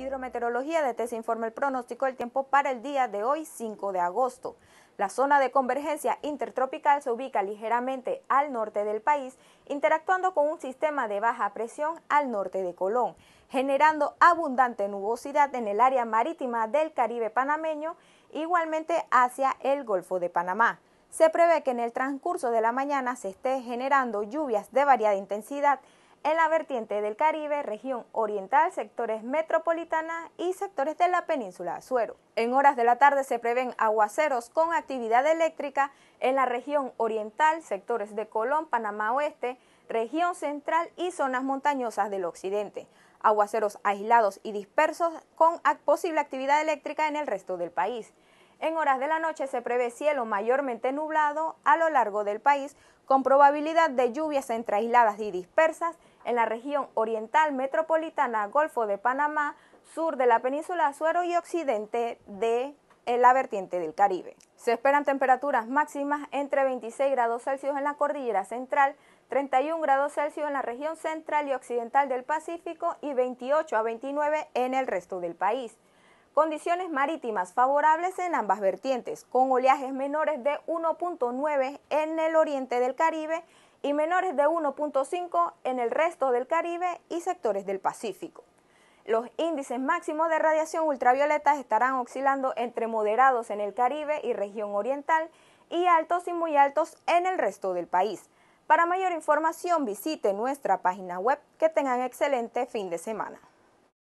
Hidrometeorología de Tese informa el pronóstico del tiempo para el día de hoy, 5 de agosto. La zona de convergencia intertropical se ubica ligeramente al norte del país, interactuando con un sistema de baja presión al norte de Colón, generando abundante nubosidad en el área marítima del Caribe panameño, igualmente hacia el Golfo de Panamá. Se prevé que en el transcurso de la mañana se esté generando lluvias de variada intensidad en la vertiente del Caribe, región oriental, sectores metropolitana y sectores de la península Azuero. En horas de la tarde se prevén aguaceros con actividad eléctrica en la región oriental, sectores de Colón, Panamá Oeste, región central y zonas montañosas del occidente. Aguaceros aislados y dispersos con posible actividad eléctrica en el resto del país. En horas de la noche se prevé cielo mayormente nublado a lo largo del país, con probabilidad de lluvias entre aisladas y dispersas en la región oriental metropolitana, Golfo de Panamá, sur de la península Suero y occidente de la vertiente del Caribe. Se esperan temperaturas máximas entre 26 grados Celsius en la cordillera central, 31 grados Celsius en la región central y occidental del Pacífico y 28 a 29 en el resto del país. Condiciones marítimas favorables en ambas vertientes, con oleajes menores de 1.9 en el oriente del Caribe y menores de 1.5 en el resto del Caribe y sectores del Pacífico. Los índices máximos de radiación ultravioleta estarán oscilando entre moderados en el Caribe y región oriental y altos y muy altos en el resto del país. Para mayor información visite nuestra página web. Que tengan excelente fin de semana.